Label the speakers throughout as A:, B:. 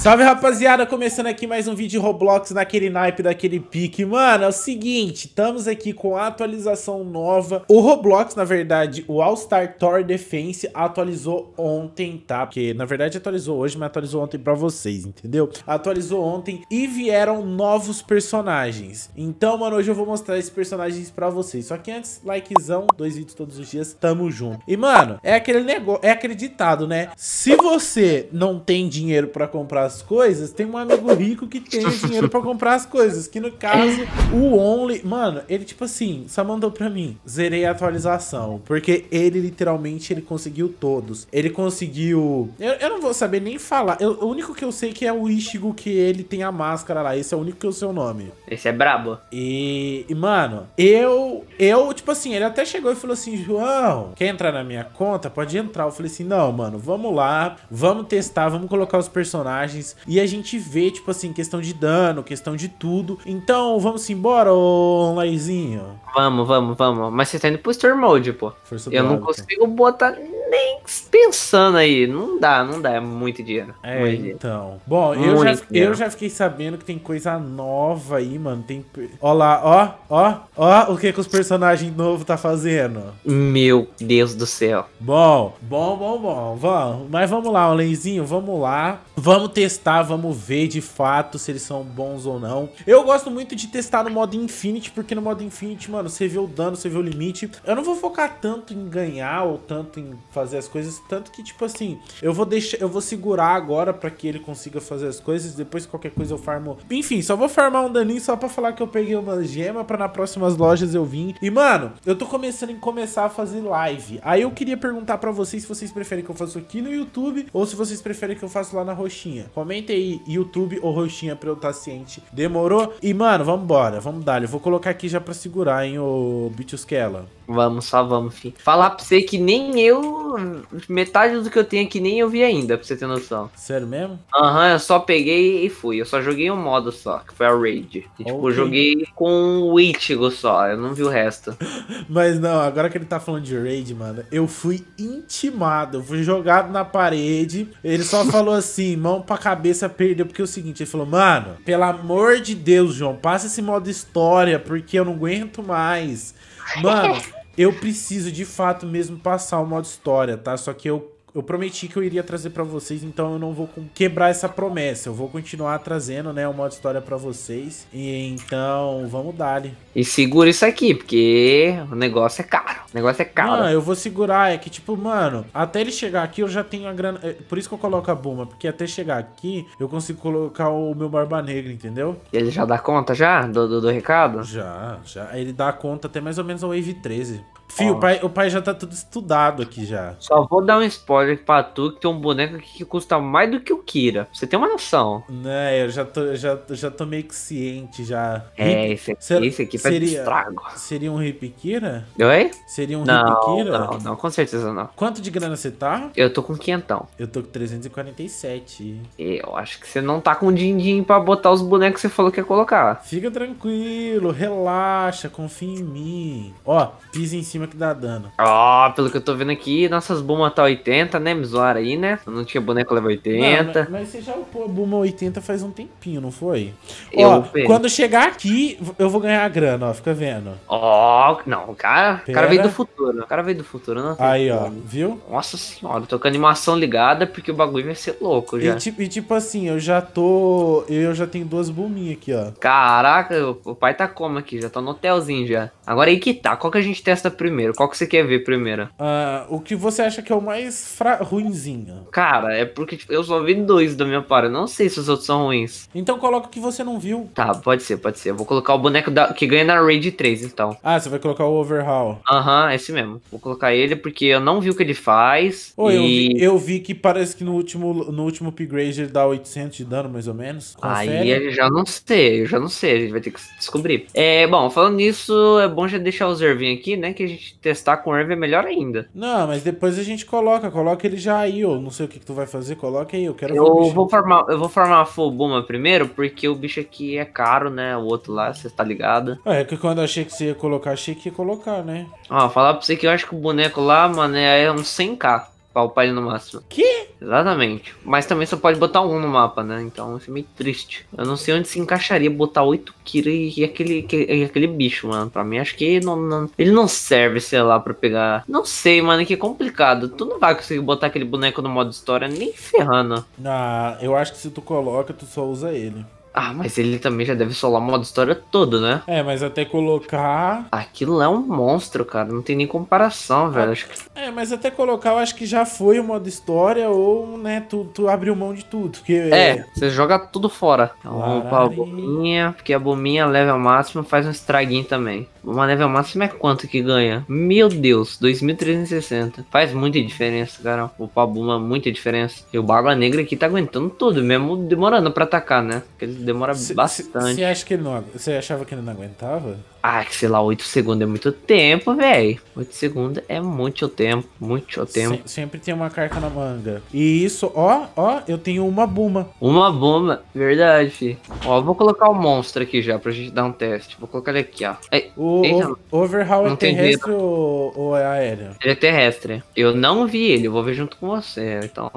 A: Salve rapaziada, começando aqui mais um vídeo de Roblox naquele naipe daquele pique Mano, é o seguinte, estamos aqui com a atualização nova O Roblox, na verdade, o All Star Tower Defense atualizou ontem, tá? Porque na verdade atualizou hoje, mas atualizou ontem pra vocês, entendeu? Atualizou ontem e vieram novos personagens Então, mano, hoje eu vou mostrar esses personagens pra vocês Só que antes, likezão, dois vídeos todos os dias, tamo junto E mano, é aquele negócio, é acreditado, né? Se você não tem dinheiro pra comprar as coisas, tem um amigo rico que tem dinheiro para comprar as coisas. Que no caso, o Only. Mano, ele tipo assim, só mandou pra mim. Zerei a atualização. Porque ele literalmente ele conseguiu todos. Ele conseguiu. Eu, eu não vou saber nem falar. Eu, o único que eu sei que é o Ishigo, que ele tem a máscara lá. Esse é o único que eu é sei o nome. Esse é brabo. E, e mano, eu. Eu, tipo assim, ele até chegou e falou assim: João, quer entrar na minha conta? Pode entrar. Eu falei assim: não, mano, vamos lá. Vamos testar, vamos colocar os personagens personagens. E a gente vê, tipo assim, questão de dano, questão de tudo. Então, vamos embora, ô Laizinho?
B: Vamos, vamos, vamos. Mas você tá indo pro Storm Mode, pô. Força eu não consigo botar nem pensando aí. Não dá, não dá. É muito dinheiro. É, muito dinheiro. então. Bom, eu já, eu
A: já fiquei sabendo que tem coisa nova aí, mano. Tem. Ó lá, ó, ó, ó, o que, que os personagens novos tá fazendo.
B: Meu Deus do céu.
A: Bom, bom, bom, bom. bom Mas vamos lá, Olenzinho, vamos lá. Vamos testar, vamos ver de fato se eles são bons ou não. Eu gosto muito de testar no modo Infinity, porque no modo Infinity, mano, você vê o dano, você vê o limite. Eu não vou focar tanto em ganhar ou tanto em fazer as coisas, tanto que tipo assim, eu vou deixar, eu vou segurar agora para que ele consiga fazer as coisas, depois qualquer coisa eu farmo. Enfim, só vou farmar um daninho só para falar que eu peguei uma gema para nas próximas lojas eu vim. E mano, eu tô começando a começar a fazer live. Aí eu queria perguntar para vocês se vocês preferem que eu faça aqui no YouTube ou se vocês preferem que eu faça lá na roxinha. Comenta aí YouTube ou roxinha para eu estar tá ciente. Demorou? E mano, vamos embora, vamos dar. Eu vou colocar aqui já para segurar, hein, o Bitusquela. Vamos, só vamos, fi. Falar pra você que
B: nem eu. Metade do que eu tenho aqui nem eu vi ainda, pra você ter noção. Sério mesmo? Aham, uhum, eu só peguei e fui. Eu só joguei um modo só, que foi a Raid. E, tipo, okay. tipo, eu joguei com o Itigo só. Eu não vi o resto.
A: Mas não, agora que ele tá falando de Raid, mano, eu fui intimado. Eu fui jogado na parede. Ele só falou assim, mão pra cabeça perdeu. Porque é o seguinte, ele falou, mano, pelo amor de Deus, João, passa esse modo história, porque eu não aguento mais. Mano. Eu preciso de fato mesmo passar o modo história, tá? Só que eu eu prometi que eu iria trazer para vocês, então eu não vou quebrar essa promessa. Eu vou continuar trazendo, né, o modo história para vocês. E então, vamos dar
B: E segura isso aqui, porque o negócio é caro. O negócio é caro. Ah, eu
A: vou segurar. É que, tipo, mano, até ele chegar aqui eu já tenho a grana. É, por isso que eu coloco a bomba, porque até chegar aqui eu consigo colocar o meu Barba Negra, entendeu? E ele já dá conta já do, do, do recado? Já, já. Ele dá conta até mais ou menos a Wave 13. Fio, o pai, o pai já tá tudo estudado aqui já. Só vou dar um spoiler pra tu que tem um boneco aqui que custa mais do que o Kira.
B: Você tem uma noção.
A: Né, eu já tô, já, já tô meio que ciente já. É, esse aqui, Ser, esse aqui seria, estrago. Seria um Hip Kira? Oi? Seria um não, Hip Kira? Não, não, com certeza não. Quanto de grana você tá? Eu tô com quinhentão. Eu tô com 347. Eu acho que você não tá com din-din pra botar os bonecos que você falou que ia colocar. Fica tranquilo, relaxa, confia em mim. Ó, pisa em cima cima que dá dano.
B: Ó, oh, pelo que eu tô vendo aqui, nossas bombas tá 80, né, Mizora aí, né? Não tinha boneco level 80. Não, mas,
A: mas, você já upou a bomba 80 faz um tempinho, não foi?
B: Eu ó, upei. quando
A: chegar aqui, eu vou ganhar a grana, ó, fica vendo.
B: Ó, oh, não, o cara, o cara veio do futuro, o cara veio do futuro, não. Né? Aí, ó, viu? Nossa senhora, tô com a animação ligada porque o bagulho vai ser louco já. E tipo,
A: e, tipo assim, eu já tô, eu já tenho duas bombinhas aqui, ó.
B: Caraca, o pai tá como aqui? Já tá no hotelzinho já. Agora aí que tá, qual que a gente testa primeiro? primeiro? Qual que você quer ver primeiro?
A: Uh, o que você acha que é o mais fra... ruinzinho? Cara, é porque tipo, eu só vi dois da minha
B: parte. não sei se os outros são ruins.
A: Então coloca o que você não viu.
B: Tá, pode ser, pode ser. Eu vou colocar o boneco da... que ganha na Raid 3, então.
A: Ah, você vai colocar o Overhaul.
B: Aham, uhum, esse mesmo. Vou colocar ele porque eu não vi o que ele faz. ou e... eu, vi, eu
A: vi que parece que no último, no último upgrade ele dá 800 de dano, mais ou menos. Confere. Aí eu já
B: não sei, eu já não sei. A gente vai ter que descobrir. É, bom, falando nisso, é bom já deixar o Zervin aqui, né? Que a gente gente testar com o Irving é melhor ainda.
A: Não, mas depois a gente coloca, coloca ele já aí, ou não sei o que, que tu vai fazer, coloca aí, eu quero eu ver. Vou formar,
B: eu vou formar a Fobuma primeiro, porque o bicho aqui é caro, né? O outro lá, você tá ligado.
A: É, é, que quando eu achei que você ia colocar, achei que ia colocar, né?
B: Ó, falar pra você que eu acho que o boneco lá, mano, é uns 100k palpar ele no máximo. Que? Exatamente. Mas também só pode botar um no mapa, né? Então isso é meio triste. Eu não sei onde se encaixaria botar oito Kira e, e aquele, que, e aquele bicho, mano. Pra mim, acho que não, não, ele não serve, sei lá, pra pegar. Não sei, mano, é que é complicado. Tu não vai conseguir botar aquele boneco no modo história nem ferrando.
A: Ah, eu acho que se tu coloca, tu só usa ele.
B: Ah, mas ele também já deve solar o modo história todo, né? É, mas até
A: colocar.
B: Aquilo é um monstro, cara. Não tem nem comparação, velho. Acho que...
A: É, mas até colocar, eu acho que já foi o modo história ou, né, tu, tu abriu mão de tudo. Porque... É,
B: você joga tudo fora. Então, Lararinha. a bombinha, porque a bombinha level máximo faz um estraguinho também. Uma level máxima é quanto que ganha? Meu Deus, 2360. Faz muita diferença, cara. O Pabuma, muita diferença. E o Barba Negra aqui tá aguentando tudo, mesmo demorando pra atacar, né? Porque ele demora cê, bastante. Você
A: acha que ele não Você achava que ele não aguentava?
B: Ah, que sei lá, 8 segundos é muito tempo, velho. 8 segundos é muito tempo,
A: muito tempo. Se, sempre tem uma carta na manga. E isso, ó, ó, eu tenho uma buma.
B: Uma buma, verdade, fi. Ó, vou colocar o monstro aqui já pra gente dar um teste. Vou colocar ele aqui, ó. Ei, o
A: overhaul é terrestre ou, ou é aéreo?
B: Ele é terrestre. Eu não vi ele, eu vou ver junto com você. Então,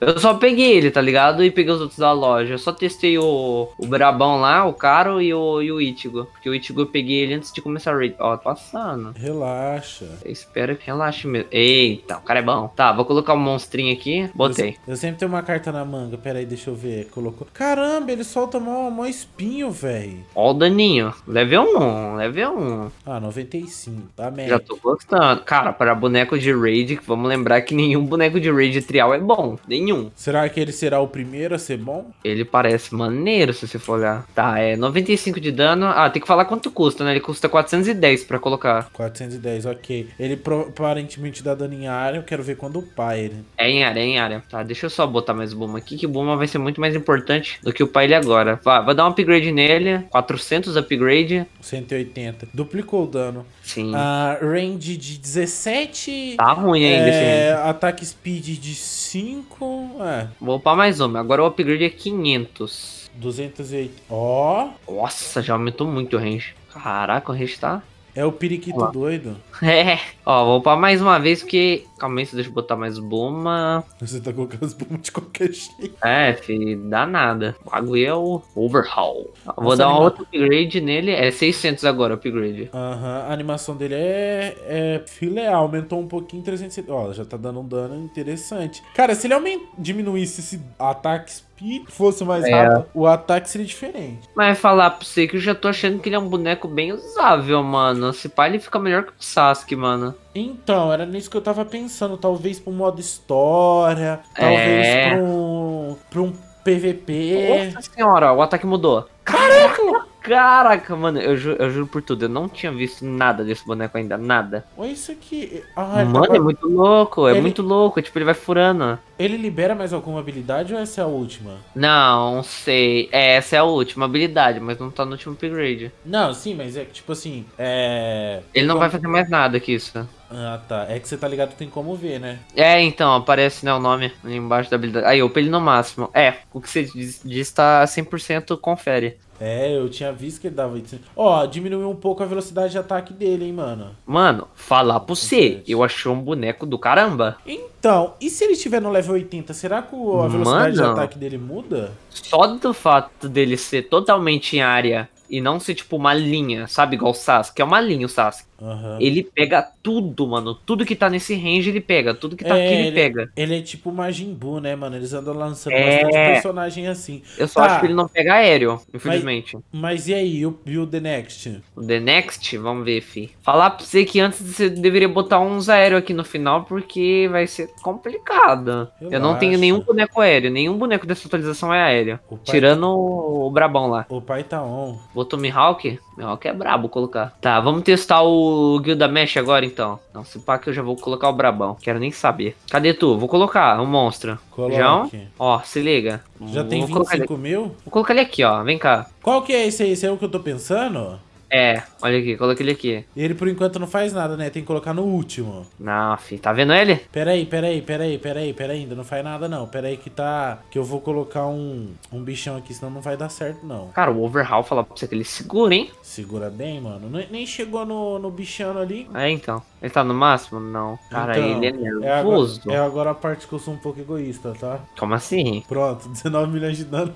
B: eu só peguei ele, tá ligado? E peguei os outros da loja. Eu só testei o, o Brabão lá, o Caro e o, e o Itigo. Porque o Itigo eu peguei ele antes de começar a raid. Ó, tá passando.
A: Relaxa.
B: Espera que relaxe mesmo. Eita, o cara é bom. Tá, vou colocar um monstrinho aqui. Botei.
A: Eu, eu sempre tenho uma carta na manga. Pera aí, deixa eu ver. Colocou. Caramba, ele solta mó, mó espinho, velho.
B: Ó o daninho. Level 1, level 1. Ah, 95.
A: Tá merda. Já tô
B: gostando. Cara, para boneco de raid, vamos lembrar que nenhum boneco de raid trial é bom. Nem nenhum. Será que ele será o primeiro a ser bom? Ele parece maneiro, se você for olhar. Tá, é 95 de dano. Ah, tem que falar quanto custa, né? Ele custa 410 pra colocar.
A: 410, ok. Ele aparentemente dá dano em área. Eu quero ver quando upar ele.
B: É em área, é em área. Tá, deixa eu só botar mais Buma aqui, que o Buma vai ser muito mais importante do que o pai ele agora. Vai, vou dar um upgrade nele. 400 upgrade. 180.
A: Duplicou o dano.
B: Sim. Uh,
A: range de 17.
B: Tá ruim ainda é,
A: Ataque speed de 5.
B: É. Vou upar mais uma. Agora o upgrade é 500. 208. Ó. Oh. Nossa, já aumentou muito o range. Caraca, o range tá
A: é o periquito Olá. doido.
B: É. Ó, vou para mais uma vez, porque... Calma aí, deixa eu botar mais bomba. Você tá colocando as bombas de qualquer jeito. É, filho, dá nada. O bagulho é o overhaul. Vou dar um outro upgrade nele. É 600 agora o upgrade.
A: Aham, uhum. a animação dele é, é filé. Aumentou um pouquinho, 300... Ó, já tá dando um dano interessante. Cara, se ele aument... diminuísse esse ataque speed fosse mais é. rápido, o ataque seria diferente.
B: Mas falar pra você que eu já tô achando que ele é um boneco bem usável, mano. Se pá, ele fica melhor que o Sasuke, mano.
A: Então, era nisso que eu tava pensando. Talvez pro modo história, talvez é. pra um, pra um PVP.
B: Nossa senhora, o ataque mudou. Caraca! Caraca, mano, eu, ju eu juro por tudo, eu não tinha visto nada desse boneco ainda, nada.
A: Olha isso aqui. mano, é muito
B: louco, é ele... muito
A: louco. Tipo, ele vai furando. Ele libera mais alguma habilidade ou essa é a última?
B: Não, sei. É, essa é a última habilidade, mas não tá no último upgrade.
A: Não, sim, mas é que, tipo assim, é... Ele não como... vai fazer
B: mais nada que isso.
A: Ah, tá. É que você tá ligado, tem como ver, né?
B: É, então, aparece, né, o nome ali embaixo da habilidade. Aí, upa ele no máximo. É, o que você diz, diz tá 100% confere. É, eu tinha
A: visto que ele dava... Ó, oh, diminuiu um pouco a velocidade de ataque dele, hein, mano?
B: Mano, falar pro você, eu achei um boneco do caramba.
A: Então... Então, e se ele estiver no level 80, será que a velocidade Mano, de ataque dele muda?
B: Só do fato dele ser totalmente em área e não ser, tipo, uma linha, sabe? Igual o Sasuke. É uma linha o Sasuke.
A: Uhum. Ele
B: pega tudo, mano. Tudo que tá nesse range ele pega. Tudo que tá é, aqui ele, é, ele, pega. Ele
A: é tipo Majin Buu, né, mano? Eles andam lançando é... bastante personagem assim. Eu só tá. acho que ele não pega aéreo, infelizmente. Mas, mas e aí? E o, e o The Next? O
B: The Next? Vamos ver, fi. Falar pra você que antes você deveria botar uns aéreo aqui no final, porque vai ser complicado. Eu, Eu não acho. tenho nenhum boneco aéreo. Nenhum boneco dessa atualização é aéreo. Tirando tá... o Brabão lá. O
A: pai tá on.
B: Botou Mihawk? Mihawk é brabo colocar. Tá, vamos testar o Guilda Mesh agora então. Não, se pá que eu já vou colocar o brabão. Quero nem saber. Cadê tu? Vou colocar o um monstro. Coloque. João? Ó, se liga. Já vou tem 25
A: mil? Vou colocar ele
B: aqui, ó. Vem cá.
A: Qual que é esse aí? Esse é o que eu tô pensando?
B: É, olha aqui, coloca ele aqui.
A: Ele por enquanto não faz nada, né? Tem que colocar no último.
B: Não, filho, tá vendo ele?
A: Pera aí, pera aí, pera aí, pera aí, pera ainda não faz nada não. Pera aí que tá... que eu vou colocar um, um bichão aqui, senão não vai dar certo não.
B: Cara, o overhaul fala pra você que ele segura, hein? Segura bem, mano. Nem, nem chegou no, no bichão ali. É, então. Ele tá no máximo? Não. Cara, então, ele é nervoso. É agora, é
A: agora a parte que eu sou um pouco egoísta, tá?
B: Como assim?
A: Pronto, 19 milhões de dano.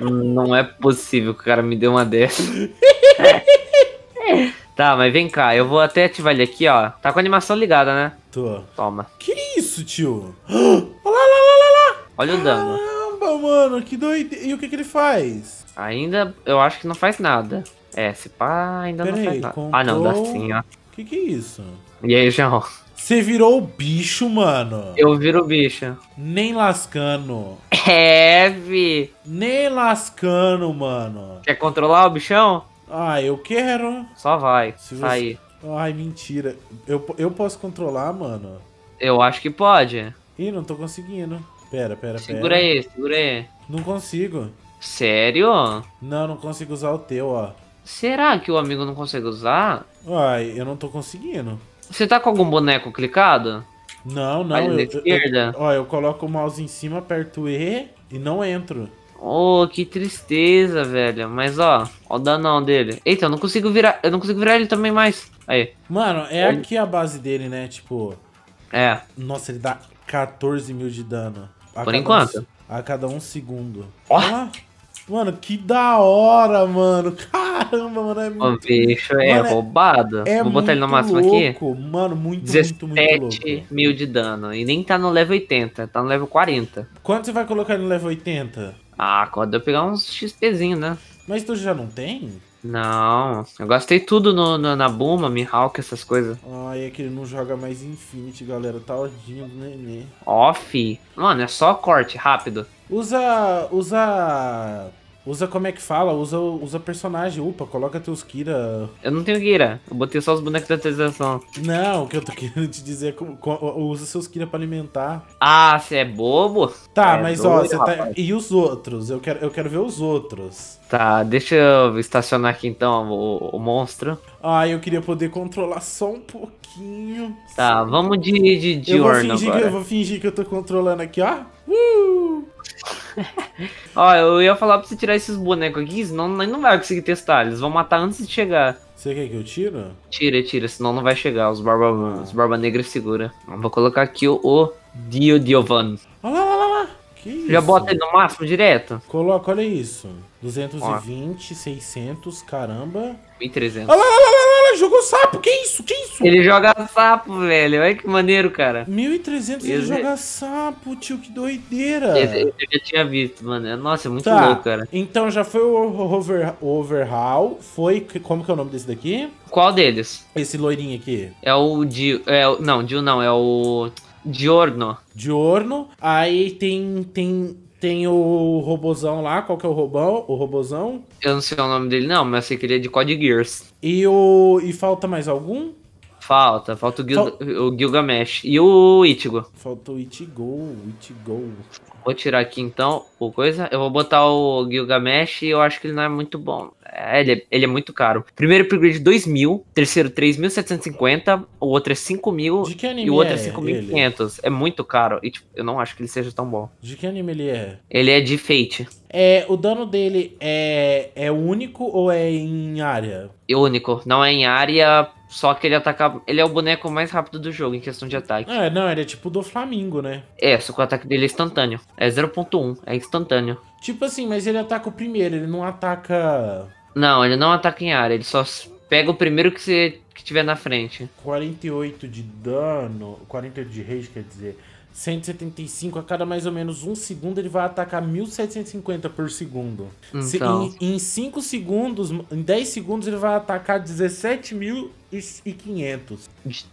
B: Não é possível que o cara me deu uma dessa. tá, mas vem cá, eu vou até ativar ele aqui, ó. Tá com a animação ligada, né? Tô. Toma. Que isso, tio? Olha lá, lá, lá, lá, lá. Olha Caramba, o dano.
A: Caramba, mano, que doideira. E o que, que ele faz?
B: Ainda, eu acho que não faz nada. É, se pá, ainda Pera não aí, faz nada. Ah, não, dá sim, ó.
A: Que que é isso? E aí, João? Você virou o bicho, mano. Eu viro o bicho. Nem lascando. É, vi. Nem lascando, mano. Quer controlar o bichão? Ah, eu quero.
B: Só vai. Se você...
A: Ai, mentira. Eu, eu posso controlar, mano?
B: Eu acho que pode.
A: Ih, não tô conseguindo.
B: Pera, pera, segura pera. Segura aí, segura aí.
A: Não consigo.
B: Sério?
A: Não, não consigo usar o teu, ó. Será que o amigo não
B: consegue usar? Ai, eu não tô conseguindo. Você tá com algum boneco clicado? Não, não. Eu, esquerda. Eu,
A: ó, eu coloco o mouse em cima, aperto E e não entro.
B: Oh, que tristeza, velho. Mas ó, ó o danão dele. Eita, eu não consigo virar. Eu não consigo virar ele também mais. Aí. Mano, é ele...
A: aqui a base dele, né? Tipo. É. Nossa, ele dá 14 mil de dano. Por enquanto. Um, a cada um segundo. Ó! Oh. Ah. Mano, que da hora, mano. Caramba, mano. É muito... O bicho é mano, é roubado. É Vou botar ele no máximo louco. aqui. Mano, muito,
B: 17 muito, muito louco. mil de dano. E nem tá no level 80, tá no level 40.
A: Quanto você vai colocar no level 80?
B: Ah, quando eu pegar uns
A: XPzinho, né? Mas tu já não tem?
B: Não, eu gastei tudo no, no, na Buma, Mihawk, essas coisas.
A: Ai, ah, é que ele não joga mais Infinity, galera. Tadinho do nenê.
B: Off. Mano, é só corte, rápido.
A: Usa. Usa. Usa como é que fala? Usa, usa personagem, upa, coloca teus Kira.
B: Eu não tenho Kira, eu botei só os bonecos da atualização.
A: Não, o que eu tô querendo te dizer é usa seus Kira pra alimentar. Ah, você é bobo? Tá, é mas doido, ó, você tá... E os outros? Eu quero, eu quero ver os outros.
B: Tá, deixa eu estacionar aqui então o, o monstro.
A: Ah, eu queria poder controlar só um pouquinho.
B: Tá, vamos de, de, de eu vou agora. Que, eu vou
A: fingir que eu tô controlando aqui, ó. Uh!
B: Ó, eu ia falar pra você tirar esses bonecos aqui, senão não vai conseguir testar. Eles vão matar antes de chegar. Você
A: quer que eu tira?
B: Tira, tira, senão não vai chegar. Os barba, ah. os barba negra segura. Vou colocar
A: aqui o, o Dio Diovan. Olha lá, olha lá,
B: Que Já bota ele no
A: máximo direto? Coloca, olha isso. 220, Ó. 600, caramba. 1300. Olha lá, olha lá, olha lá. Caralho, jogou sapo, que isso, que isso? Ele joga sapo, velho, olha que maneiro, cara. 1300 ele, ele joga sapo, tio, que doideira. Eu, eu
B: já tinha visto, mano, é, nossa, é muito tá. louco, cara.
A: Então já foi o over, overhaul, foi, como que é o nome desse daqui?
B: Qual deles? Esse loirinho aqui. É o Dio, é, não, Dio não, é o... Diorno.
A: Diorno. Aí tem, tem, tem o robozão lá. Qual que é o robão? O robozão?
B: Eu não sei o nome dele, não, mas eu sei que ele é de Code Gears. E,
A: o, e falta mais algum?
B: Falta, falta o, Gil, Fal... o Gilgamesh e o
A: Itigo. Falta o Itigo, Itigo.
B: Vou tirar aqui então o coisa. Eu vou botar o Gilgamesh e eu acho que ele não é muito bom. É, ele, é, ele é muito caro. Primeiro upgrade 2.000, mil, terceiro 3.750, o outro é 5 mil e o outro é, é 5.500. É muito caro e tipo, eu não acho que ele seja tão bom.
A: De que anime ele é?
B: Ele é de Fate.
A: É, o dano dele é, é único ou é em área?
B: É único, não é em área só que ele ataca Ele é o boneco mais rápido do jogo em questão de ataque.
A: É, não, ele é tipo do Flamingo, né?
B: É, só que o ataque dele é instantâneo. É 0.1, é instantâneo.
A: Tipo assim, mas ele ataca o primeiro, ele não ataca.
B: Não, ele não ataca em área, ele só pega o
A: primeiro que você que tiver na frente. 48 de dano. 48 de rage, quer dizer. 175, a cada mais ou menos um segundo ele vai atacar 1750 por segundo. Então. Se, em, 5 segundos, em 10 segundos ele vai atacar 17.500.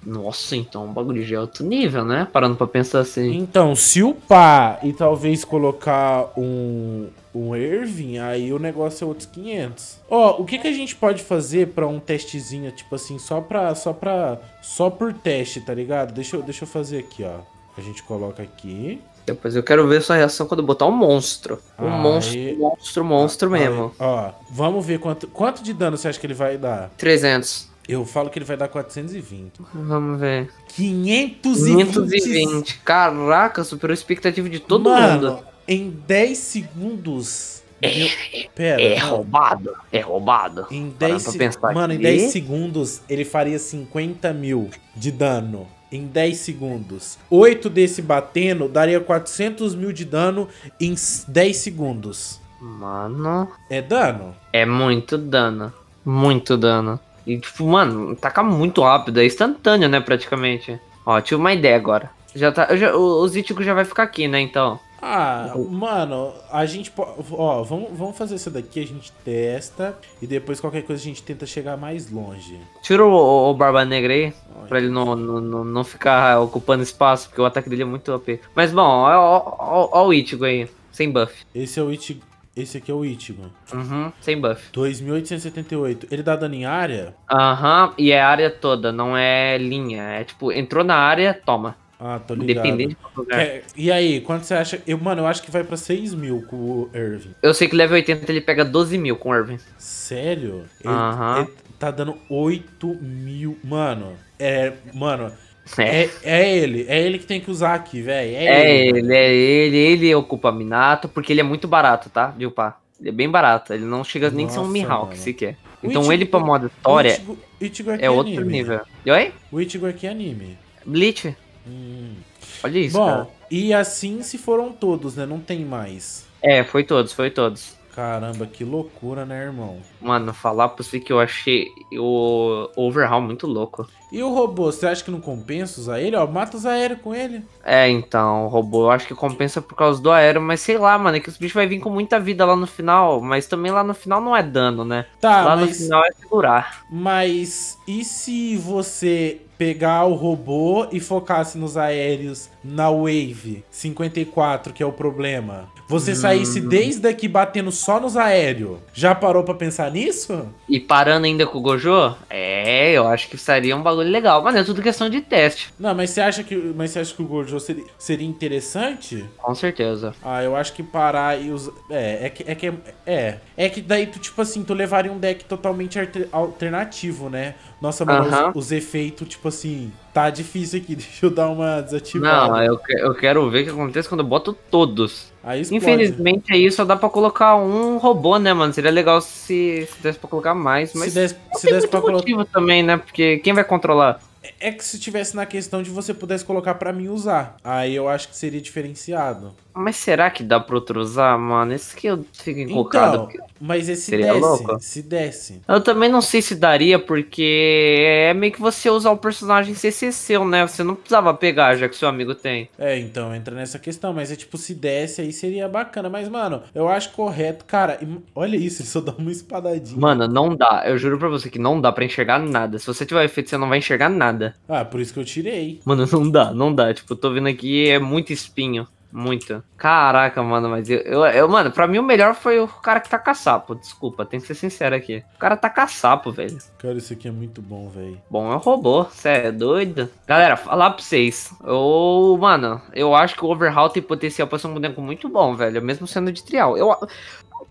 B: Nossa, então um bagulho de alto é nível, né?
A: Parando pra pensar assim. Então, se upar e talvez colocar um, um Irving, aí o negócio é outros 500. Ó, oh, o que, que a gente pode fazer para um testezinho, tipo assim, só pra, só pra, só por teste, tá ligado? Deixa eu, deixa eu fazer aqui, ó. A gente coloca aqui.
B: Depois eu quero ver sua reação quando botar um monstro. Um aí, monstro, monstro, monstro aí, mesmo.
A: Ó, vamos ver quanto, quanto de dano você acha que ele vai dar. 300. Eu falo que ele vai dar 420. Vamos ver. 520. 520. Caraca, superou a expectativa de todo Mano, mundo. Em 10 segundos.
B: É, deu... É, pera, é roubado. É roubado. Em 10 seg... Mano, aqui. em 10
A: segundos ele faria 50 mil de dano em 10 segundos. 8 desse batendo daria 400 mil de dano em 10 segundos. Mano. É dano?
B: É muito dano. Muito dano. E, tipo, mano, taca muito rápido. É instantâneo, né, praticamente. Ó, tive uma ideia agora. Já tá, já, o, Zítico já vai ficar aqui, né, então.
A: Ah, mano, a gente. Ó, vamos, vamos fazer isso daqui, a gente testa e depois qualquer coisa a gente tenta chegar mais longe.
B: Tira o, o Barba Negra aí, Ai, pra ele não, não, não ficar ocupando espaço, porque
A: o ataque dele é muito OP. Mas bom, ó, ó, ó o Ichigo aí, sem buff. Esse é o Ichigo. Esse aqui é o Ichigo. Uhum, sem buff. 2878. Ele dá dano em área?
B: Aham, uhum, e é área toda, não é linha. É tipo, entrou na área, toma. Ah, tô ligado. Independente de qual lugar. É,
A: e aí, quanto você acha? Eu, mano, eu acho que vai pra 6 mil com o Irving.
B: Eu sei que level 80 ele pega 12 mil com o Irving. Sério? Aham.
A: tá dando 8 mil. Mano, é. Mano. É. é. é ele, é ele que tem que usar aqui, velho. É, é ele.
B: ele, é ele, ele ocupa Minato, porque ele é muito barato, tá? De upar. Ele é bem barato, ele não chega Nossa, nem a ser um Mihawk mano. sequer. Então Ichigo, ele pra moda história Ichigo, Ichigo é, é, outro anime. nível.
A: E oi? O Ichigo aqui é anime. Bleach? Hum. Olha isso, Bom, cara. e assim se foram todos, né? Não tem mais.
B: É, foi todos, foi todos. Caramba, que loucura, né, irmão? Mano, falar pra você que eu achei o overhaul muito louco.
A: E o robô, você acha que não compensa usar ele? Ó, mata os aéreos com ele.
B: É, então, o robô eu acho que compensa por causa do aéreo, mas sei lá, mano, é que os bichos vai vir com muita vida lá no final, mas também lá no final não é dano, né? Tá, lá mas... no final é segurar.
A: Mas e se você pegar o robô e focasse nos aéreos na Wave 54, que é o problema. Você hum. saísse desde aqui batendo só nos aéreos. Já parou para pensar nisso?
B: E parando ainda com o Gojo?
A: É,
B: eu acho que seria um bagulho legal, mas é tudo questão
A: de teste. Não, mas você acha que, mas você acha que o Gojo seria, seria interessante? Com certeza. Ah, eu acho que parar e usar. É, é que, é que. É. É, é que daí tu, tipo assim, tu levaria um deck totalmente alternativo, né? Nossa, mano, uh -huh. os, os efeitos, tipo assim, Tá difícil aqui, deixa eu dar uma desativada.
B: Não, eu, eu quero ver o que acontece quando eu boto todos. Aí Infelizmente
A: aí só dá pra colocar
B: um robô, né, mano? Seria legal se, se desse pra colocar mais, mas. Se desse, se desse pra colocar. também, né? Porque quem vai controlar?
A: É que se tivesse na questão de você pudesse colocar para mim usar. Aí eu acho que seria diferenciado.
B: Mas será que dá pra outro usar, mano? Esse que eu
A: fico encocado. Então, mas esse seria louco. se desse.
B: Eu também não sei se daria,
A: porque é meio que você usar o personagem CC seu, né? Você não precisava pegar, já que seu amigo tem. É, então, entra nessa questão. Mas é tipo, se desse aí seria bacana. Mas, mano, eu acho correto. Cara, olha isso, ele só dá uma espadadinha.
B: Mano, não dá. Eu juro pra você que não dá pra enxergar nada. Se você tiver efeito, você não vai enxergar nada nada.
A: Ah, por isso que eu tirei.
B: Mano, não dá, não dá. Tipo, eu tô vendo aqui, é muito espinho. Muito. Caraca, mano, mas eu, eu, eu, Mano, pra mim o melhor foi o cara que tá caçapo. Desculpa, tem que ser sincero aqui. O cara tá caçapo, velho. Cara, isso aqui é muito bom, velho. Bom, é um robô. Você é doido? Galera, falar pra vocês. Eu, mano, eu acho que o Overhaul tem potencial pra ser um boneco muito bom, velho. Mesmo sendo de trial. Eu,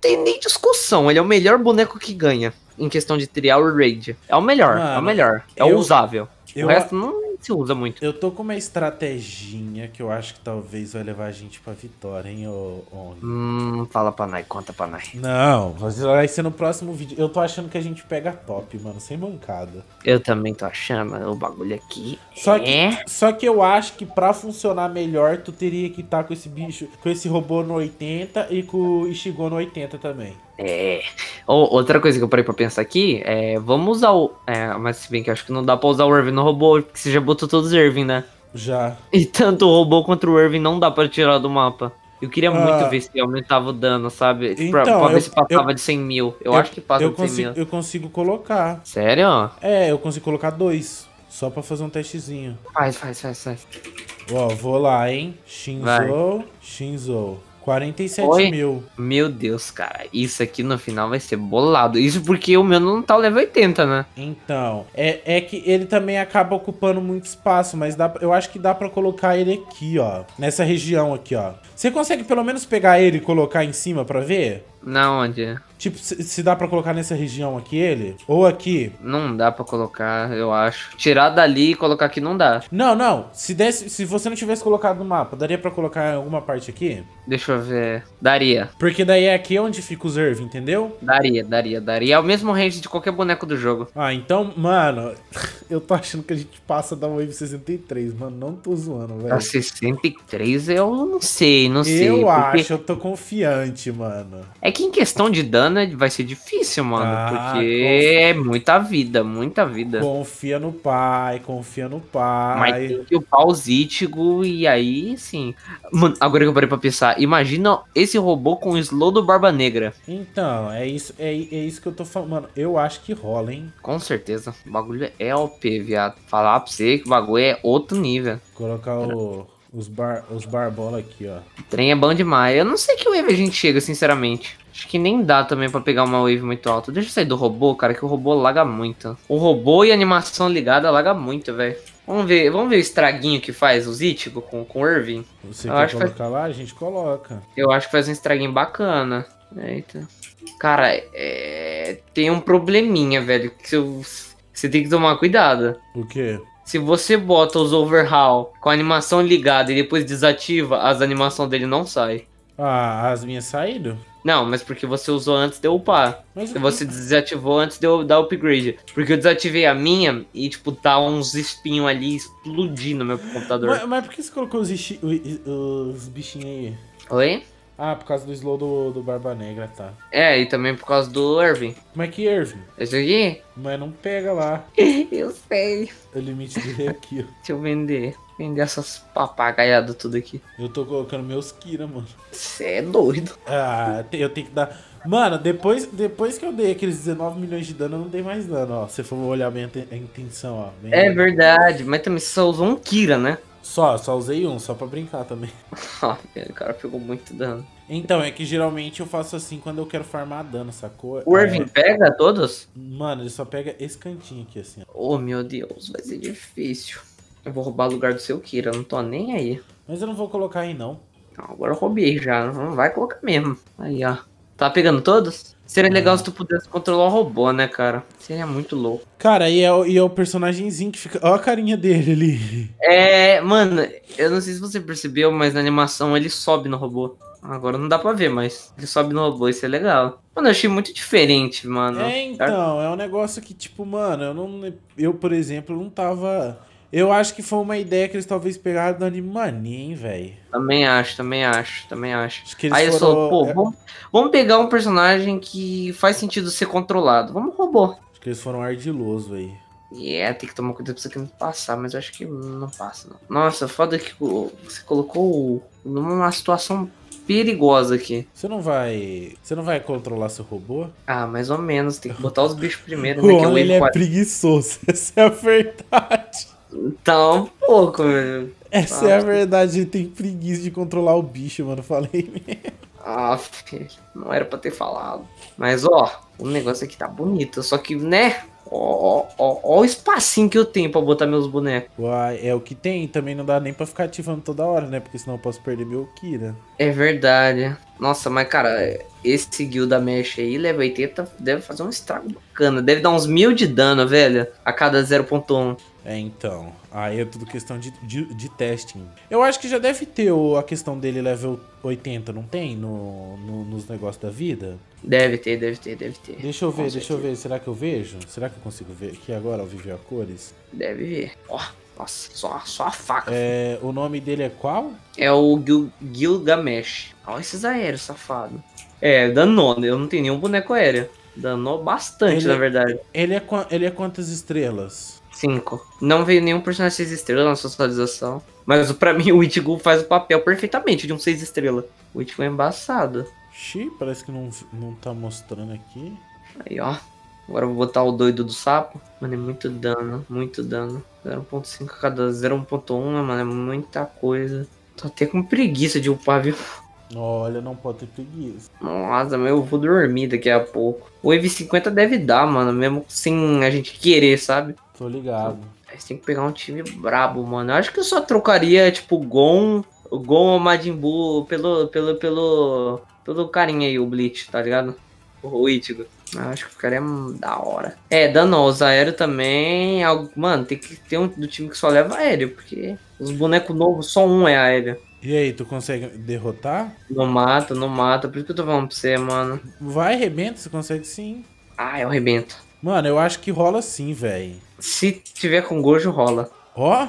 B: tem nem discussão. Ele é o melhor boneco que ganha em questão de trial e raid. É o melhor, Mano, é o melhor. É eu, usável. Eu, o resto
A: não se usa muito. Eu tô com uma estratégia que eu acho que talvez vai levar a gente pra vitória, hein, ô, ô... Hum, fala pra Nai, conta pra Nai. Não, vai ser no próximo vídeo. Eu tô achando que a gente pega top, mano, sem mancada.
B: Eu também tô achando o bagulho aqui.
A: Só, é... que, só que eu acho que pra funcionar melhor, tu teria que estar tá com esse bicho, com esse robô no 80 e com o Ishigo no 80 também.
B: É. outra coisa que eu parei pra pensar aqui é. Vamos usar o. É, mas se bem que acho que não dá pra usar o Irving no robô, porque você já botou todos os Irving, né? Já. E tanto o robô quanto o Irving não dá pra tirar do mapa. Eu queria ah, muito ver se aumentava o dano, sabe? Então, pra, pra eu, ver se passava eu, de 100 mil. Eu, eu acho que passa de 100 consigo, mil. Eu
A: consigo colocar.
B: Sério?
A: É, eu consigo colocar dois. Só pra fazer um testezinho. Faz, faz, faz, faz. Ó, vou lá, hein? Shinzo, Vai. Shinzo. 47 Oi? mil. Meu Deus, cara. Isso aqui no final vai ser bolado. Isso porque o meu não tá o level 80, né? Então, é, é que ele também acaba ocupando muito espaço, mas dá, eu acho que dá pra colocar ele aqui, ó. Nessa região aqui, ó. Você consegue pelo menos pegar ele e colocar em cima pra ver? Na onde? Tipo, se dá para colocar nessa região aqui ele? Ou aqui? Não dá para colocar, eu acho. Tirar dali e colocar aqui não dá. Não, não. Se, desse, se você não tivesse colocado no mapa, daria para colocar alguma parte aqui?
B: Deixa eu ver. Daria. Porque daí é aqui onde
A: fica o Zerv, entendeu?
B: Daria, daria, daria. É o mesmo range de qualquer boneco do jogo. Ah, então,
A: mano, eu tô achando que a gente passa da Wave 63, mano. Não tô zoando, velho. A
B: 63 eu não sei, não eu sei. Eu acho, porque...
A: eu tô confiante, mano.
B: É que em questão de dano é, vai ser difícil, mano. Ah, porque é muita vida, muita vida.
A: Confia no pai, confia no pai. Mas
B: tem que upar o Zítigo e aí sim. Mano, agora que eu parei pra pensar, imagina esse robô com o slow do Barba Negra.
A: Então, é isso, é, é isso que eu tô falando. Mano, eu acho que rola, hein? Com certeza.
B: O bagulho é OP, viado. Falar pra você que o bagulho é outro nível.
A: Colocar o os, bar, os barbola aqui, ó. O
B: trem é bom demais. Eu não sei que wave a gente chega, sinceramente. Acho que nem dá também para pegar uma wave muito alta. Deixa eu sair do robô, cara, que o robô laga muito. O robô e animação ligada laga muito, velho. Vamos ver, vamos ver o estraguinho que faz o Zítico com, com o Irving. Você eu quer colocar
A: faz... lá? A gente coloca.
B: Eu acho que faz um estraguinho bacana. Eita. Cara, é... tem um probleminha, velho, que eu... você tem que tomar cuidado. O quê? Se você bota os overhaul com a animação ligada e depois desativa, as animações dele não saem.
A: Ah, as minhas saíram?
B: Não, mas porque você usou antes de eu upar. Mas... Você desativou antes de eu dar upgrade. Porque eu desativei a minha e, tipo, tá uns espinhos ali explodindo no meu computador. Mas,
A: mas por que você colocou os, os bichinhos aí? Oi? Ah, por causa do slow do, do Barba Negra, tá.
B: É, e também por causa do Irving. Como é que é, Irving? Esse aqui? Mas não pega lá. eu sei.
A: O é limite dele é aqui, ó. Deixa eu vender. Vender essas papagaiadas tudo aqui. Eu tô colocando meus Kira, mano. Você é doido. Ah, eu tenho que dar. Mano, depois, depois que eu dei aqueles 19 milhões de dano, eu não dei mais dano, ó. Se for olhar bem a intenção, ó. Bem é bem.
B: verdade, mas também você só usou um Kira, né? Só, só usei um, só pra brincar também. Ah, o cara pegou muito dano.
A: Então, é que geralmente eu faço assim quando eu quero farmar dano, sacou? O Irving é... pega todos? Mano, ele só pega esse cantinho aqui, assim.
B: Oh, meu Deus, vai ser difícil. Eu vou roubar o lugar do seu Kira, não tô nem aí.
A: Mas eu não vou colocar aí, não.
B: não agora eu roubei já, não vai colocar mesmo. Aí, ó. Tá pegando todos? Seria legal é. se tu pudesse controlar o robô, né, cara? Seria muito louco. Cara, e é,
A: o, e é o personagemzinho que fica. Olha a carinha dele ali.
B: É, mano, eu não sei se você percebeu, mas na animação ele sobe no robô. Agora não dá pra ver, mas ele sobe no robô, isso é legal. Mano, eu achei muito diferente, mano. É, então,
A: é um negócio que, tipo, mano, eu não. Eu, por exemplo, não tava eu acho que foi uma ideia que eles talvez pegaram do Animania, hein, velho?
B: Também acho, também acho, também acho. acho eles Aí foram... eu sou, pô, é. vamos, vamos, pegar um personagem que faz sentido ser controlado. Vamos robô. Acho que eles foram ardilosos aí. É, yeah, tem que tomar cuidado pra isso aqui não passar, mas eu acho que não passa, não. Nossa, foda que você colocou numa situação perigosa aqui. Você não vai. Você não vai controlar seu robô? Ah, mais ou menos. Tem que botar os bichos primeiro, né? Que é ele é
A: preguiçoso, essa é a verdade. Tá um pouco,
B: mano. Essa ah, é a
A: verdade, ele tem preguiça de controlar o bicho, mano. Falei mesmo.
B: Ah, não era pra ter falado. Mas ó, o negócio aqui tá bonito. Só que, né? Ó, ó, ó,
A: ó o espacinho que eu tenho pra botar meus bonecos. Uai, é o que tem. Também não dá nem pra ficar ativando toda hora, né? Porque senão eu posso perder meu Kira. É verdade. Nossa, mas cara, esse
B: Guilda da mesh aí, level 80, deve fazer um estrago bacana. Deve dar uns mil de dano, velho. A
A: cada 0.1. É, então. Aí é tudo questão de, de, de testing. Eu acho que já deve ter o, a questão dele level 80, não tem? No, no, nos negócios da vida? Deve ter, deve ter, deve ter. Deixa eu ver, Com deixa certeza. eu ver. Será que eu vejo? Será que eu consigo ver aqui agora ao viver a cores? Deve ver. Ó, oh, nossa, só, só a faca. É, o nome dele é
B: qual? É o Gil, Gilgamesh. Olha esses aéreos, safado. É, Danone. Eu não tenho nenhum boneco aéreo. Danou bastante, ele, na é verdade. Ele é, ele é quantas estrelas? 5. Não veio nenhum personagem 6 estrelas na sua atualização. Mas para mim o Ichigo faz o papel perfeitamente de um 6 estrelas. O Ichigo é embaçado. Xiii, parece que não, não tá mostrando aqui. Aí, ó. Agora eu vou botar o doido do sapo. Mano, é muito dano, muito dano. 0.5 a cada 0.1, mano, é muita coisa. Tô até com preguiça de upar, viu?
A: Olha, não pode ter preguiça.
B: Nossa, mas eu vou dormir daqui a pouco. O EV50 deve dar, mano, mesmo sem a gente querer, sabe? Tô ligado. Aí você tem que pegar um time brabo, mano. Eu acho que eu só trocaria, tipo, Gon, Gon ou Majin Buu pelo, pelo, pelo, pelo carinha aí, o Bleach, tá ligado? O Ichigo. Eu acho que o é da hora. É, danos aéreo também. Mano, tem que ter um do time que só leva aéreo, porque os bonecos novos, só um é aéreo. E aí, tu consegue derrotar? Não mata, não mata. Por isso que eu tô falando pra você, mano.
A: Vai, arrebenta, você consegue sim. Ah, eu arrebento. Mano, eu acho que rola sim, velho.
B: Se tiver com gojo, rola. Ó? Oh?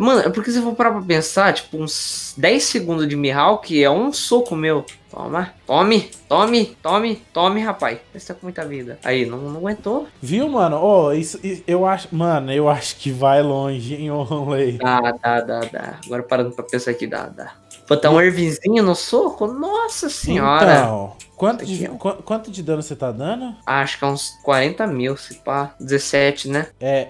B: Mano, é porque se eu for parar pra pensar, tipo, uns 10 segundos de Mihawk é um soco meu. Toma, tome, tome, tome, tome, rapaz. Você tá com muita vida. Aí, não, não
A: aguentou. Viu, mano? Ó, oh, isso, isso, eu acho. Mano, eu acho que vai longe em Onley. Dá, dá, dá, dá. Agora parando pra pensar
B: aqui, dá, dá. Botar um Ervinzinho
A: no soco? Nossa senhora! Então, quanto de, qu quanto de dano você tá dando?
B: Acho que é uns 40 mil, se pá. 17, né?
A: É,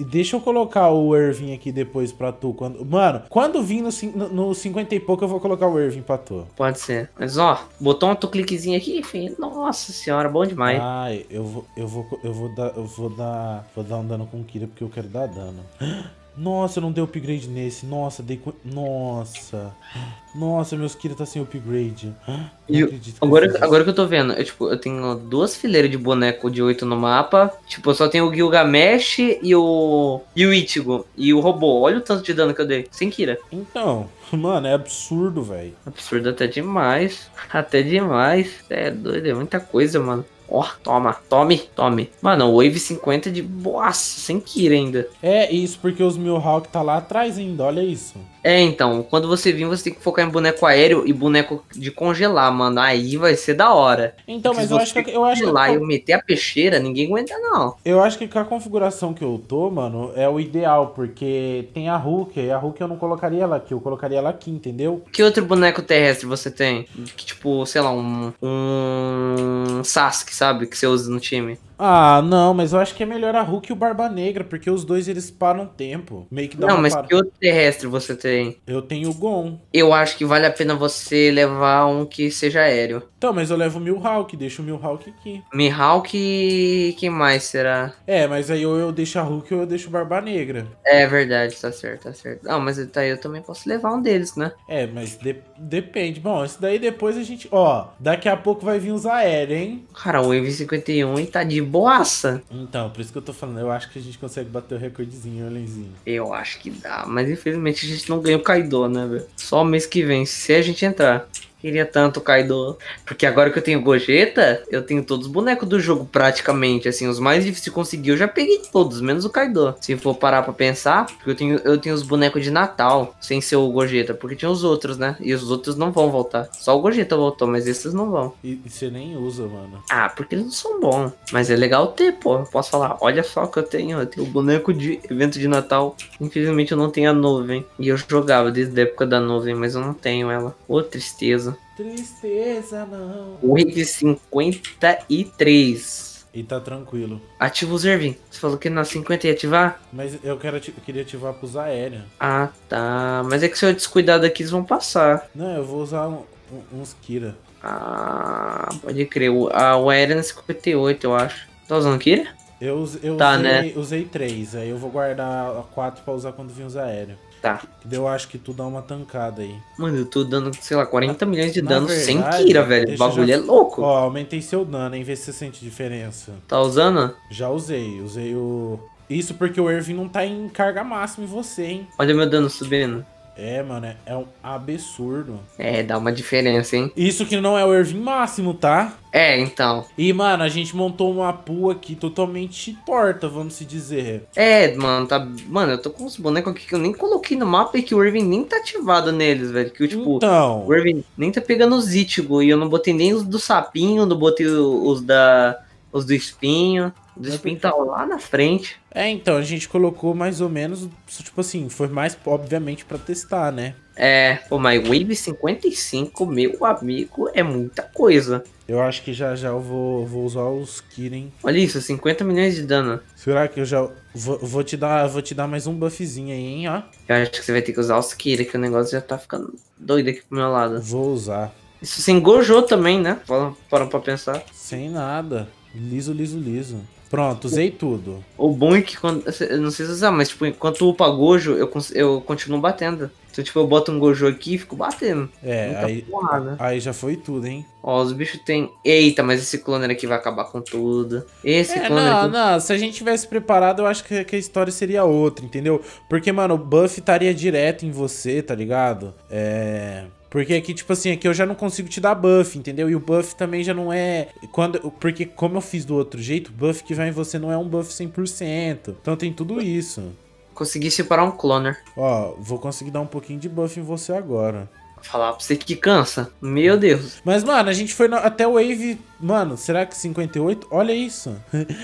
A: deixa eu colocar o Ervin aqui depois pra tu. Quando... Mano, quando vir no, no, 50 e pouco, eu vou colocar o Ervin pra tu.
B: Pode ser. Mas ó, botou um cliquezinho aqui,
A: enfim. Nossa senhora, bom demais. Ai, eu vou, eu vou, eu vou dar. Eu vou dar. Vou dar um dano com o Kira porque eu quero dar dano. Nossa, eu não dei upgrade nesse. Nossa, dei. Nossa. Nossa, meus Kira tá sem upgrade. Eu, agora, que agora que eu tô
B: vendo, eu, tipo, eu tenho duas fileiras de boneco de oito no mapa. Tipo, eu só tenho o Gilgamesh e o. E o Ichigo. E o robô. Olha o tanto de dano que eu dei. Sem Kira. Então, Mano, é absurdo, velho. Absurdo até demais. Até demais. É doido, é muita coisa, mano. Ó, oh, toma, tome, tome. Mano, o Wave 50 de boas sem Kira
A: ainda. É isso, porque os Mil tá lá atrás ainda, olha isso.
B: É, então, quando você vir, você tem que focar em boneco aéreo e boneco de congelar, mano. Aí vai ser da hora. Então, Porque mas eu acho que eu acho que... e eu meter a peixeira, ninguém aguenta
A: não. Eu acho que com a configuração que eu tô, mano, é o ideal, porque tem a Hulk, e a Hulk eu não colocaria ela aqui, eu colocaria ela aqui, entendeu?
B: Que outro boneco terrestre você tem? Que, tipo, sei lá, um um Sasuke, sabe, que você usa no time?
A: Ah, não, mas eu acho que é melhor a Hulk e o Barba Negra, porque os dois eles param tempo. Meio que dá Não, mas que
B: outro terrestre você tem? Eu tenho o Gon. Eu acho que vale a pena você levar um que seja aéreo.
A: Então, mas eu levo o Milhawk, deixo o Milhawk aqui.
B: e quem mais será? É, mas aí ou eu deixo
A: a Hulk ou eu deixo o Barba Negra. É verdade, tá certo, tá certo. Não, mas tá, eu também posso levar um deles, né? É, mas de depende. Bom, esse daí depois a gente. Ó, daqui a pouco vai vir os aéreos, hein? Cara, o Wave 51 e tá de boaça. Então, por isso que eu tô falando, eu acho que a gente consegue bater o recordezinho, Olenzinho.
B: Eu acho que dá, mas infelizmente a gente não ganha o Kaido, né, velho? Só mês que vem, se a gente entrar. Queria tanto o Kaido. Porque agora que eu tenho gojeta eu tenho todos os bonecos do jogo praticamente. Assim, os mais difíceis de conseguir eu já peguei todos, menos o Kaido. Se for parar pra pensar, porque eu tenho, eu tenho os bonecos de Natal, sem ser o Gojeta. Porque tinha os outros, né? E os outros não vão voltar. Só o gojeta voltou, mas esses não vão. E, e você nem usa, mano. Ah, porque eles não são bons. Mas é legal ter, pô. Eu posso falar, olha só o que eu tenho. Eu tenho o boneco de evento de Natal. Infelizmente eu não tenho a nuvem. E eu jogava desde a época da nuvem, mas eu não tenho ela. Ô, tristeza tristeza.
A: Tristeza não. O
B: 53. E tá tranquilo. Ativa o Zervin. Você falou que na 50 ia ativar?
A: Mas eu, quero ati eu queria ativar pros aéreos.
B: Ah, tá. Mas é que se eu descuidar
A: daqui, eles vão passar. Não, eu vou usar um, um, uns Kira.
B: Ah, pode crer. O, a, o aéreo é na 58, eu acho. Tá usando Kira?
A: Eu, eu tá, usei, né? usei 3. Aí eu vou guardar 4 pra usar quando vir os aéreos. Tá. Eu acho que tu dá uma tancada aí.
B: Mano, eu tô dando, sei lá, 40 milhões de Na dano verdade, sem tira, velho. O bagulho já... é louco.
A: Ó, aumentei seu dano, hein? Vê se você sente diferença. Tá usando? Já usei. Usei o. Isso porque o Irving não tá em carga máxima em você, hein? Olha meu dano subindo. É, mano, é, é, um absurdo. É, dá uma diferença, hein? Isso que não é o Irving máximo, tá? É, então. E, mano, a gente montou uma pool aqui totalmente torta, vamos se dizer.
B: É, mano, tá. Mano, eu tô com uns bonecos aqui que eu nem coloquei no mapa e que o Irving nem tá ativado neles, velho. Que, tipo, então... o Irving nem tá pegando os Itigo e eu não botei nem os do sapinho, não botei os da. os do espinho. Dos pintal lá na frente.
A: É, então, a gente colocou mais ou menos, tipo assim, foi mais, obviamente, para testar, né?
B: É, pô, mas Wave 55, meu amigo, é muita coisa. Eu
A: acho que já já eu vou, vou usar os Kirin. Olha isso, 50 milhões de dano. Será que eu já vou, vou te dar vou te dar mais um buffzinho aí, hein, ó?
B: Eu acho que você vai ter que usar os Kirin, que o negócio já tá ficando doido aqui pro meu lado. Vou usar. Isso sem gojo também, né? Foram, foram pra
A: pensar. Sem nada. Liso, liso, liso. Pronto, usei tudo.
B: O bom é que quando. não sei se usar, mas tipo, enquanto upa Gojo, eu, eu continuo batendo. Então, tipo, eu boto um Gojo aqui e fico batendo.
A: É, aí, porrada. aí
B: já foi tudo, hein? Ó, os bichos tem. Eita, mas esse cloner aqui vai acabar com tudo. Esse é, cloner. Não, aqui...
A: não, se a gente tivesse preparado, eu acho que, que a história seria outra, entendeu? Porque, mano, o buff estaria direto em você, tá ligado? É. Porque aqui, tipo assim, aqui eu já não consigo te dar buff, entendeu? E o buff também já não é... quando Porque como eu fiz do outro jeito, o buff que vai em você não é um buff 100%. Então tem tudo isso. Consegui separar um cloner. Ó, vou conseguir dar um pouquinho de buff em você agora falar pra você que cansa. Meu Deus. Mas, mano, a gente foi na, até o Wave. Mano, será que 58? Olha isso.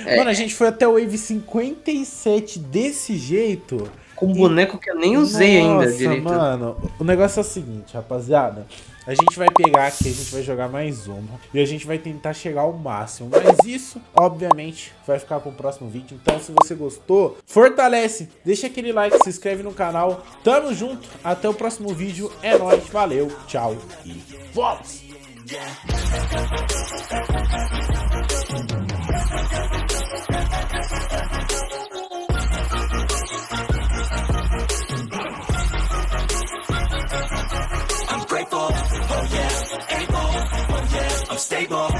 A: É. Mano, a gente foi até o Wave 57 desse jeito com um boneco que eu nem usei Nossa, ainda direito. mano, o negócio é o seguinte, rapaziada. A gente vai pegar aqui, a gente vai jogar mais uma. E a gente vai tentar chegar ao máximo. Mas isso, obviamente, vai ficar pro próximo vídeo. Então, se você gostou, fortalece. Deixa aquele like, se inscreve no canal. Tamo junto. Até o próximo vídeo. É nóis. Valeu, tchau e vamos! stable